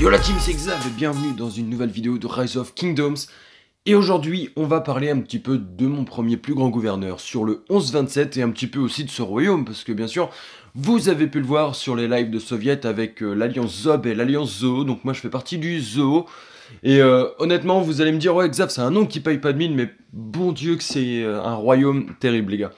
Yo la team, c'est Xav et bienvenue dans une nouvelle vidéo de Rise of Kingdoms. Et aujourd'hui, on va parler un petit peu de mon premier plus grand gouverneur sur le 11-27 et un petit peu aussi de ce royaume, parce que bien sûr, vous avez pu le voir sur les lives de Soviet avec euh, l'Alliance Zob et l'Alliance Zoo, donc moi je fais partie du Zoo. Et euh, honnêtement, vous allez me dire, ouais, Xav, c'est un nom qui paye pas de mine, mais bon Dieu que c'est euh, un royaume terrible, les gars.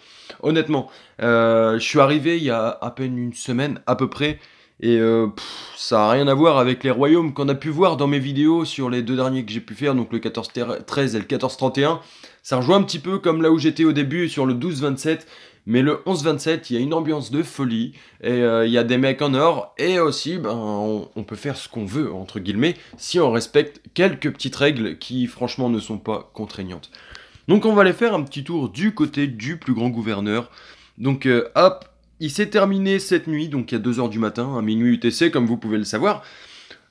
Honnêtement, je suis arrivé il y a à peine une semaine à peu près, et euh, ça n'a rien à voir avec les royaumes qu'on a pu voir dans mes vidéos sur les deux derniers que j'ai pu faire, donc le 14-13 et le 14-31. Ça rejoint un petit peu comme là où j'étais au début sur le 12-27. Mais le 11-27, il y a une ambiance de folie, et euh, il y a des mecs en or, et aussi, ben, on, peut faire ce qu'on veut, entre guillemets, si on respecte quelques petites règles qui, franchement, ne sont pas contraignantes. Donc on va aller faire un petit tour du côté du plus grand gouverneur. Donc euh, hop, il s'est terminé cette nuit, donc il y a 2h du matin, à minuit UTC, comme vous pouvez le savoir.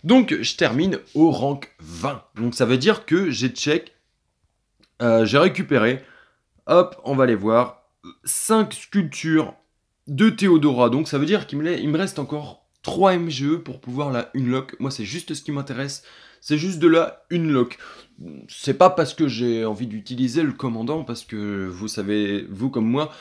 Donc je termine au rank 20. Donc ça veut dire que j'ai check, euh, j'ai récupéré, hop, on va aller voir, 5 sculptures de Théodora. Donc ça veut dire qu'il me, me, reste encore 3 MGE pour pouvoir la unlock. Moi c'est juste ce qui m'intéresse, c'est juste de la unlock. C'est pas parce que j'ai envie d'utiliser le commandant, parce que vous savez, vous comme moi,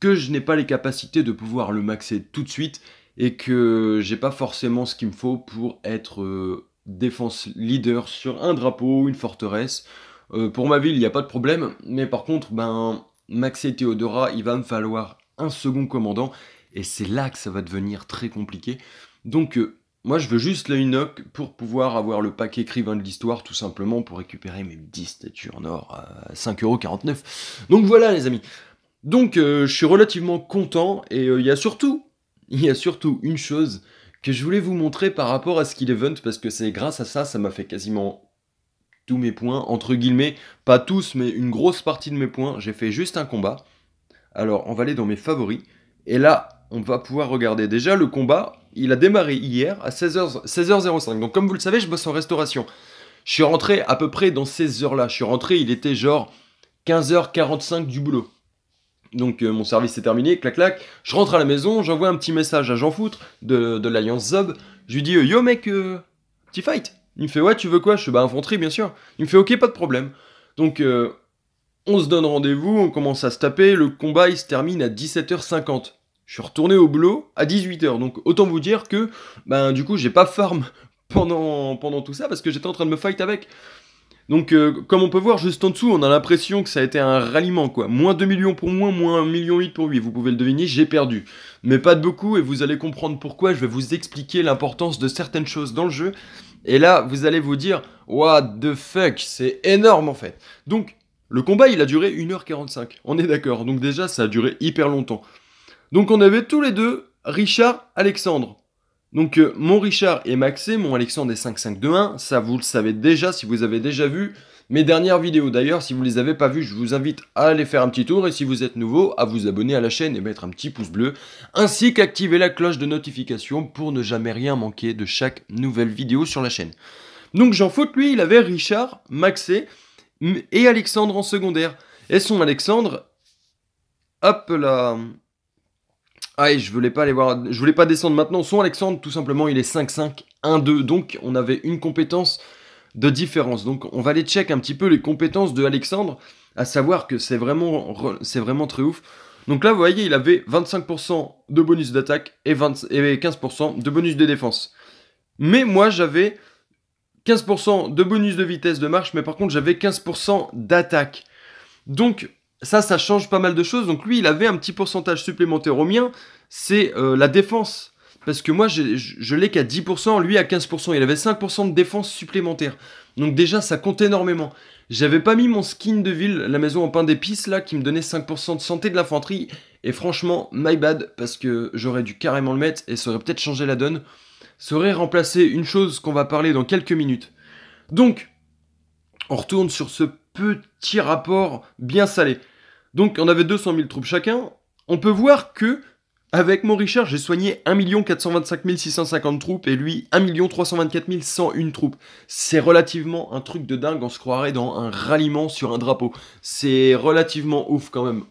que je n'ai pas les capacités de pouvoir le maxer tout de suite et que j'ai pas forcément ce qu'il me faut pour être euh, défense leader sur un drapeau, une forteresse. Euh, pour ma ville, il n'y a pas de problème, mais par contre, ben, maxer Théodora, il va me falloir un second commandant, et c'est là que ça va devenir très compliqué. Donc, euh, moi, je veux juste la Enoch pour pouvoir avoir le pack écrivain de l'histoire, tout simplement pour récupérer mes 10 statues en or à 5,49€. Donc voilà, les amis. Donc euh, je suis relativement content et euh, il y a surtout, il y a surtout une chose que je voulais vous montrer par rapport à ce est Event parce que c'est grâce à ça, ça m'a fait quasiment tous mes points, entre guillemets, pas tous mais une grosse partie de mes points, j'ai fait juste un combat. Alors on va aller dans mes favoris et là on va pouvoir regarder déjà le combat, il a démarré hier à 16h, 16h05, donc comme vous le savez je bosse en restauration. Je suis rentré à peu près dans ces heures-là, je suis rentré, il était genre 15h45 du boulot. Donc euh, mon service est terminé, clac clac, je rentre à la maison, j'envoie un petit message à Jean Foutre de, l'Alliance Zob, je lui dis euh, Yo mec, euh, petit fight Il me fait Ouais tu veux quoi Je suis Bah infanterie bien sûr. Il me fait Ok pas de problème. Donc on se donne rendez-vous, on commence à se taper, le combat il se termine à 17h50. Je suis retourné au boulot à 18h, donc autant vous dire que ben du coup j'ai pas farm pendant, pendant tout ça parce que j'étais en train de me fight avec. Donc, euh, comme on peut voir juste en dessous, on a l'impression que ça a été un ralliement, quoi. Moins 2 millions pour moi, moins 1 million 8 pour lui, Vous pouvez le deviner, j'ai perdu. Mais pas de beaucoup, et vous allez comprendre pourquoi. Je vais vous expliquer l'importance de certaines choses dans le jeu. Et là, vous allez vous dire, what the fuck, c'est énorme en fait. Donc, le combat, il a duré 1h45. On est d'accord. Donc, déjà, ça a duré hyper longtemps. Donc, on avait tous les deux Richard Alexandre. Donc euh, mon Richard et Maxé, mon Alexandre et 5521, ça vous le savez déjà si vous avez déjà vu mes dernières vidéos. D'ailleurs, si vous ne les avez pas vues, je vous invite à aller faire un petit tour et si vous êtes nouveau, à vous abonner à la chaîne et mettre un petit pouce bleu, ainsi qu'activer la cloche de notification pour ne jamais rien manquer de chaque nouvelle vidéo sur la chaîne. Donc j'en Faute, lui, il avait Richard, Maxé et Alexandre en secondaire. Et son Alexandre, hop là, ah, je voulais pas aller voir. Je voulais pas descendre maintenant. Son Alexandre, tout simplement, il est 5-5, 1-2. Donc, on avait une compétence de différence. Donc, on va aller check un petit peu les compétences de Alexandre, à savoir que c'est vraiment, c'est vraiment très ouf. Donc là, vous voyez, il avait 25% de bonus d'attaque et 15% de bonus de défense. Mais moi, j'avais 15% de bonus de vitesse de marche, mais par contre, j'avais 15% d'attaque. Donc, ça, ça change pas mal de choses. Donc lui, il avait un petit pourcentage supplémentaire au mien, c'est euh, la défense. Parce que moi, je, je l'ai qu'à 10%, lui à 15%. Il avait 5% de défense supplémentaire. Donc déjà, ça compte énormément. J'avais pas mis mon skin de ville, la maison en pain d'épices, là, qui me donnait 5% de santé de l'infanterie. Et franchement, my bad, parce que j'aurais dû carrément le mettre et ça aurait peut-être changé la donne. Ça aurait remplacé une chose qu'on va parler dans quelques minutes. Donc, on retourne sur ce petit rapport bien salé. Donc on avait 200 000 troupes chacun. On peut voir que, avec mon Richard, j'ai soigné 1 425 650 troupes et lui 1 324 101 troupes. C'est relativement un truc de dingue, on se croirait dans un ralliement sur un drapeau. C'est relativement ouf quand même.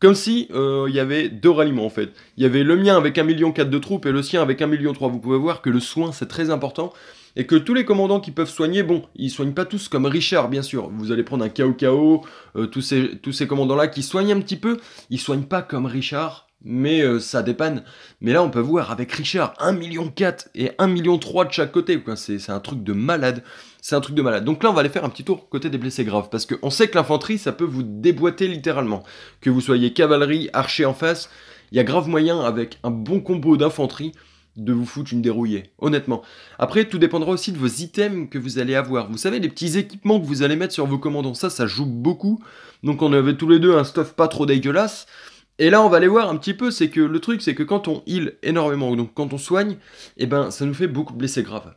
Comme si euh, il y avait deux ralliements en fait. Il y avait le mien avec 1 million de troupes et le sien avec 1 million trois Vous pouvez voir que le soin c'est très important et que tous les commandants qui peuvent soigner, bon, ils soignent pas tous comme Richard, bien sûr. Vous allez prendre un K.O.K.O., euh, tous ces, tous ces commandants-là qui soignent un petit peu, ils soignent pas comme Richard, mais euh, ça dépanne. Mais là, on peut voir avec Richard 1,4 million et 1,3 million de chaque côté. C'est un truc de malade. C'est un truc de malade. Donc là, on va aller faire un petit tour côté des blessés graves. Parce qu'on sait que l'infanterie, ça peut vous déboîter littéralement. Que vous soyez cavalerie, archer en face, il y a grave moyen avec un bon combo d'infanterie de vous foutre une dérouillée, honnêtement. Après, tout dépendra aussi de vos items que vous allez avoir. Vous savez, les petits équipements que vous allez mettre sur vos commandants, ça, ça joue beaucoup. Donc on avait tous les deux un stuff pas trop dégueulasse. Et là, on va aller voir un petit peu, c'est que le truc, c'est que quand on heal énormément, donc quand on soigne, eh ben, ça nous fait beaucoup de blessés graves.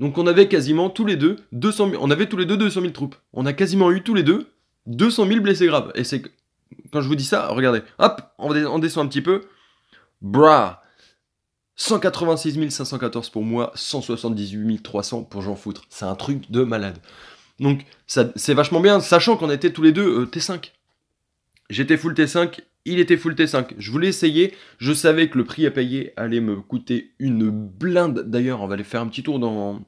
Donc on avait quasiment tous les deux 200 000, on avait tous les deux 200 000 troupes. On a quasiment eu tous les deux 200 000 blessés graves. Et c'est que... quand je vous dis ça, regardez, hop, on, descend un petit peu. Brah, 186 514 pour moi, 178 300 pour j'en Foutre. C'est un truc de malade. Donc c'est vachement bien, sachant qu'on était tous les deux euh, T5. J'étais full T5, il était full T5. Je voulais essayer, je savais que le prix à payer allait me coûter une blinde. D'ailleurs, on va aller faire un petit tour dans...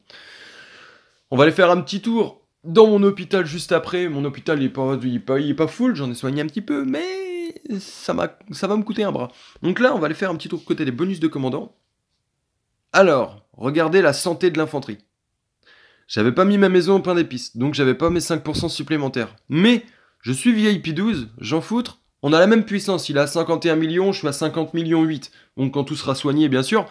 On va aller faire un petit tour dans mon hôpital juste après. Mon hôpital, il n'est est pas, il est pas full, j'en ai soigné un petit peu, mais ça, ça va me coûter un bras. Donc là, on va aller faire un petit tour côté des bonus de commandant. Alors, regardez la santé de l'infanterie. J'avais pas mis ma maison en plein d'épices, donc j'avais pas mes 5% supplémentaires. Mais, je suis VIP 12, j'en foutre, on a la même puissance, il a 51 millions, je suis à 50 millions 8, donc quand tout sera soigné, bien sûr.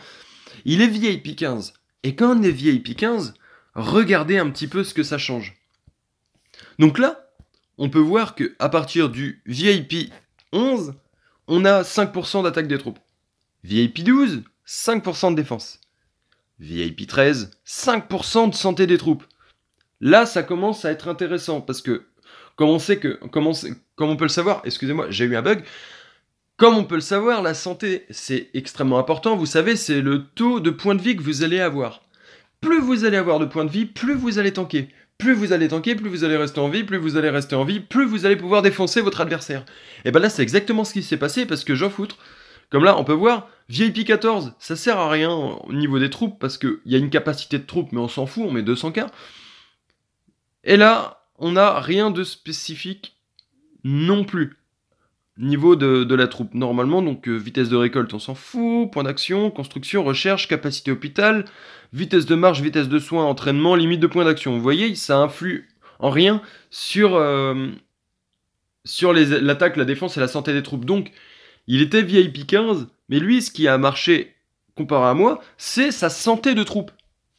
Il est VIP 15, et quand on est VIP 15, regardez un petit peu ce que ça change. Donc là, on peut voir que à partir du VIP 11, on a 5% d'attaque des troupes. VIP 12, 5% de défense. VIP 13, 5% de santé des troupes. Là, ça commence à être intéressant parce que, comme on sait que, comme on, comme on peut le savoir, excusez-moi, j'ai eu un bug. Comme on peut le savoir, la santé, c'est extrêmement important. Vous savez, c'est le taux de points de vie que vous allez avoir. Plus vous allez avoir de points de vie, plus vous allez tanker plus vous allez tanker, plus vous allez rester en vie, plus vous allez rester en vie, plus vous allez pouvoir défoncer votre adversaire. Et ben là, c'est exactement ce qui s'est passé parce que j'en foutre. Comme là, on peut voir, VIP 14, ça sert à rien au niveau des troupes parce qu'il y a une capacité de troupes, mais on s'en fout, on met 200k. Et là, on n'a rien de spécifique non plus. Niveau de, la troupe, normalement, donc euh, vitesse de récolte, on s'en fout, point d'action, construction, recherche, capacité hôpital, vitesse de marche, vitesse de soins, entraînement, limite de points d'action. Vous voyez, ça influe en rien sur, euh, sur l'attaque, la défense et la santé des troupes. Donc, il était VIP 15, mais lui, ce qui a marché comparé à moi, c'est sa santé de troupe.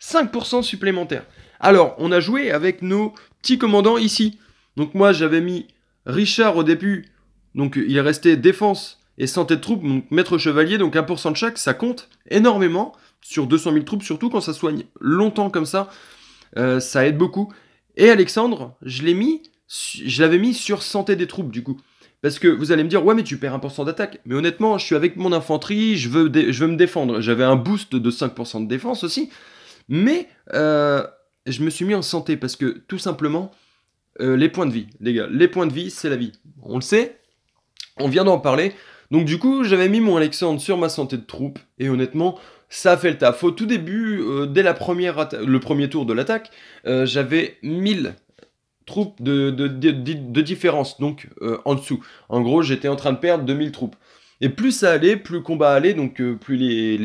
5% supplémentaire. Alors, on a joué avec nos petits commandants ici. Donc moi, j'avais mis Richard au début donc il restait défense et santé de troupes, donc maître chevalier, donc 1% de chaque, ça compte énormément sur 200 000 troupes, surtout quand ça soigne longtemps comme ça, euh, ça aide beaucoup. Et Alexandre, je l'ai mis, je l'avais mis sur santé des troupes du coup. Parce que vous allez me dire, ouais, mais tu perds 1% d'attaque. Mais honnêtement, je suis avec mon infanterie, je veux, je veux me défendre. J'avais un boost de 5% de défense aussi. Mais euh, je me suis mis en santé parce que tout simplement, euh, les points de vie, les gars, les points de vie, c'est la vie. On le sait, on vient d'en parler. Donc du coup, j'avais mis mon Alexandre sur ma santé de troupe, et honnêtement, ça a fait le taf. Au tout début, euh, dès la première le premier tour de l'attaque, euh, j'avais 1000 troupes de, différence, donc euh, en dessous. En gros, j'étais en train de perdre 2000 troupes. Et plus ça allait, plus le combat allait, donc plus les,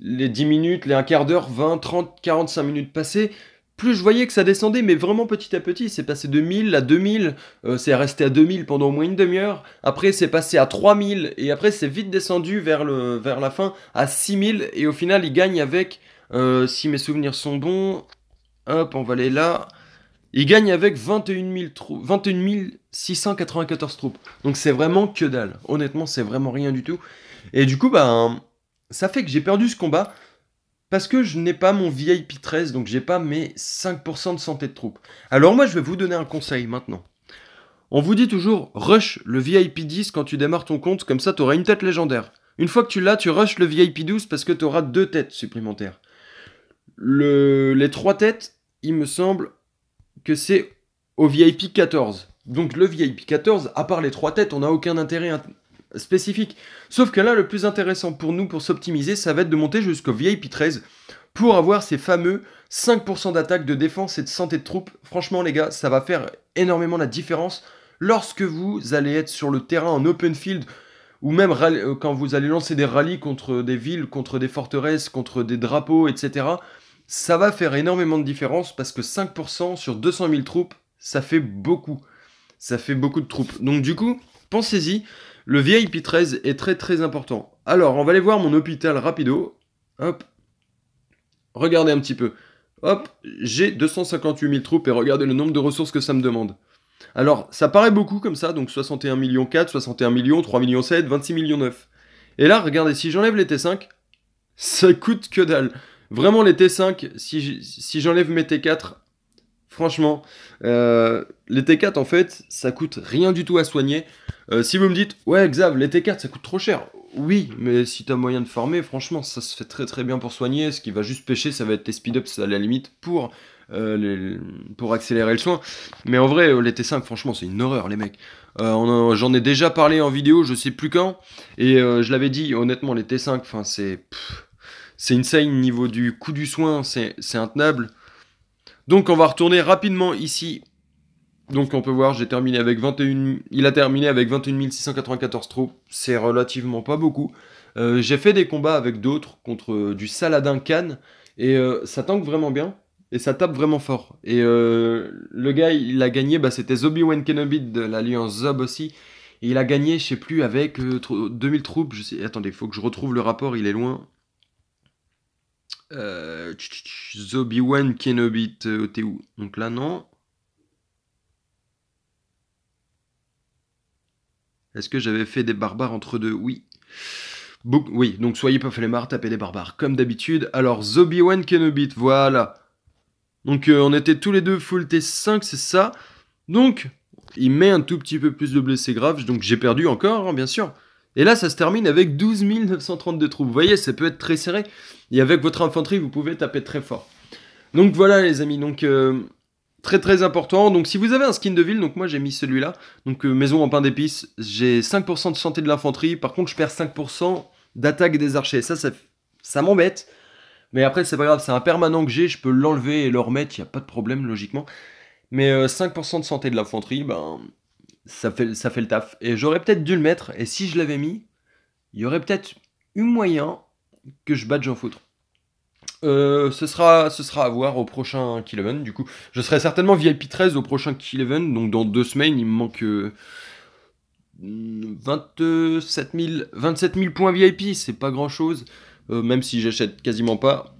les, 10 minutes, les 1 quart d'heure, 20, 30, 45 minutes passées, plus je voyais que ça descendait, mais vraiment petit à petit, c'est passé de 1000 à 2000, euh, c'est resté à 2000 pendant au moins une demi-heure, après c'est passé à 3000, et après c'est vite descendu vers, le, vers la fin à 6000, et au final il gagne avec, euh, si mes souvenirs sont bons, hop, on va aller là, il gagne avec 21, 000 trou 21 694 troupes. Donc c'est vraiment que dalle, honnêtement c'est vraiment rien du tout. Et du coup, bah, ça fait que j'ai perdu ce combat, parce que je n'ai pas mon VIP 13, donc j'ai pas mes 5% de santé de troupe. Alors moi, je vais vous donner un conseil maintenant. On vous dit toujours rush le VIP 10 quand tu démarres ton compte, comme ça tu auras une tête légendaire. Une fois que tu l'as, tu rush le VIP 12 parce que tu auras deux têtes supplémentaires. Le... Les trois têtes, il me semble que c'est au VIP 14. Donc le VIP 14, à part les trois têtes, on n'a aucun intérêt spécifique. Sauf que là, le plus intéressant pour nous, pour s'optimiser, ça va être de monter jusqu'au VIP 13 pour avoir ces fameux 5% d'attaque, de défense et de santé de troupes. Franchement, les gars, ça va faire énormément la différence lorsque vous allez être sur le terrain en open field ou même euh, quand vous allez lancer des rallyes contre des villes, contre des forteresses, contre des drapeaux, etc. Ça va faire énormément de différence parce que 5% sur 200 000 troupes, ça fait beaucoup. Ça fait beaucoup de troupes. Donc du coup, pensez-y. Le VIP 13 est très très important. Alors, on va aller voir mon hôpital rapido. Hop. Regardez un petit peu. Hop, j'ai 258 000 troupes et regardez le nombre de ressources que ça me demande. Alors, ça paraît beaucoup comme ça, donc 61 millions 4, 61 millions, 3 millions 7, 26 millions 9. Et là, regardez, si j'enlève les T5, ça coûte que dalle. Vraiment, les T5, si j'enlève mes T4, franchement, euh, les T4, en fait, ça coûte rien du tout à soigner. Euh, si vous me dites, ouais, Xav, les T4, ça coûte trop cher. Oui, mais si t'as moyen de former, franchement, ça se fait très très bien pour soigner. Ce qui va juste pêcher, ça va être tes speed-ups à la limite pour, euh, pour accélérer le soin. Mais en vrai, euh, les T5, franchement, c'est une horreur, les mecs. J'en ai déjà parlé en vidéo, je sais plus quand. Et je l'avais dit, honnêtement, les T5, c'est. C'est insane niveau du coût du soin, c'est intenable. Donc on va retourner rapidement ici donc on peut voir, j'ai terminé avec 21, il a terminé avec 21 694 troupes, c'est relativement pas beaucoup. Euh, j'ai fait des combats avec d'autres contre euh, du Saladin Khan et euh, ça tank vraiment bien et ça tape vraiment fort. Et le gars, il a gagné, bah, c'était Obi-Wan Kenobi de l'Alliance Zob aussi. Et il a gagné, je sais plus, avec 2000 troupes. Je sais... Attendez, il faut que je retrouve le rapport, il est loin. Zobi Obi-Wan Kenobi, t'es où Donc là, non. Est-ce que j'avais fait des barbares entre deux Oui. oui, donc soyez pas fait les marres, tapez des barbares comme d'habitude. Alors, Zobi-Wan Kenobit, voilà. Donc, euh, on était tous les deux full T5, c'est ça. Donc, il met un tout petit peu plus de blessés graves, donc j'ai perdu encore, hein, bien sûr. Et là, ça se termine avec 12 932 troupes. Vous voyez, ça peut être très serré. Et avec votre infanterie, vous pouvez taper très fort. Donc voilà, les amis. Donc, euh, très très important. Donc si vous avez un skin de ville, donc moi j'ai mis celui-là, donc euh, maison en pain d'épices, j'ai 5% de santé de l'infanterie, par contre je perds 5% d'attaque des archers, ça ça, m'embête, mais après c'est pas grave, c'est un permanent que j'ai, je peux l'enlever et le remettre, il n'y a pas de problème logiquement. Mais 5% euh, de santé de l'infanterie, ben ça fait, ça fait le taf. Et j'aurais peut-être dû le mettre, et si je l'avais mis, il y aurait peut-être eu moyen que je batte Jean Foutre. Euh, ce, sera, ce sera à voir au prochain Kill Du coup, je serai certainement VIP 13 au prochain Kill Donc, dans deux semaines, il me manque 27, euh, 000, points VIP. C'est pas grand chose. Euh, même si j'achète quasiment pas.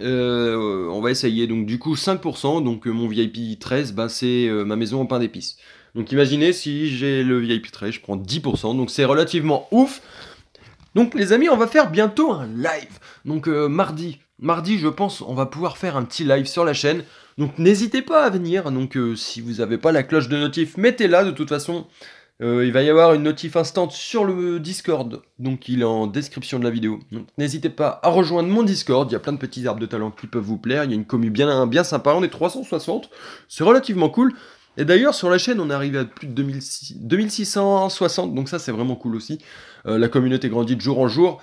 on va essayer. Donc, du coup, 5%. Donc, mon VIP 13, ben, c'est ma maison en pain d'épices. Donc, imaginez si j'ai le VIP 13, je prends 10%. Donc, c'est relativement ouf. Donc les amis, on va faire bientôt un live. Donc mardi, Mardi, je pense, on va pouvoir faire un petit live sur la chaîne. Donc n'hésitez pas à venir. Donc euh, si vous n'avez pas la cloche de notif, mettez-la. De toute façon, euh, il va y avoir une notif instante sur le Discord. Donc il est en description de la vidéo. Donc n'hésitez pas à rejoindre mon Discord. Il y a plein de petits arbres de talent qui peuvent vous plaire. Il y a une commu bien, bien sympa. On est 360. C'est relativement cool. Et d'ailleurs, sur la chaîne, on est arrivé à plus de 2660, donc ça c'est vraiment cool aussi. Euh, la communauté grandit de jour en jour.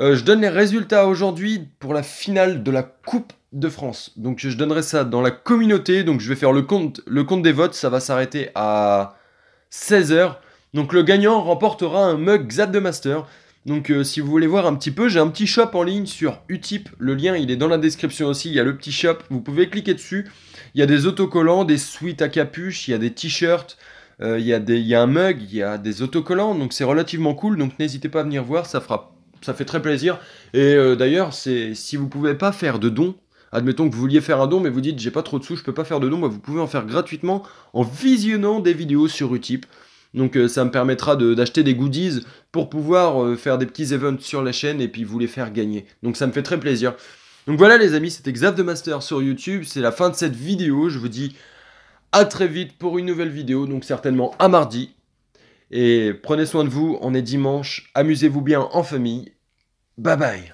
Euh, je donne les résultats aujourd'hui pour la finale de la Coupe de France. Donc je donnerai ça dans la communauté. Donc je vais faire le compte, le compte des votes. Ça va s'arrêter à 16h. Donc le gagnant remportera un mug Zad de Master. Donc euh, si vous voulez voir un petit peu, j'ai un petit shop en ligne sur Utip. Le lien il est dans la description aussi. Il y a le petit shop. Vous pouvez cliquer dessus. Il y a des autocollants, des suites à capuche, il y a des t-shirts. Euh, il y, y, a un mug, il y a des autocollants, donc c'est relativement cool, donc n'hésitez pas à venir voir, ça fera ça fait très plaisir. Et euh, d'ailleurs, c'est si vous pouvez pas faire de dons, admettons que vous vouliez faire un don, mais vous dites j'ai pas trop de sous, je peux pas faire de dons, vous pouvez en faire gratuitement en visionnant des vidéos sur Utip. Donc euh, ça me permettra d'acheter des goodies pour pouvoir euh, faire des petits events sur la chaîne et puis vous les faire gagner. Donc ça me fait très plaisir. Donc voilà les amis, c'était Xav de Master sur YouTube. C'est la fin de cette vidéo. Je vous dis à très vite pour une nouvelle vidéo. Donc certainement à mardi. Et prenez soin de vous. On est dimanche. Amusez-vous bien en famille. Bye bye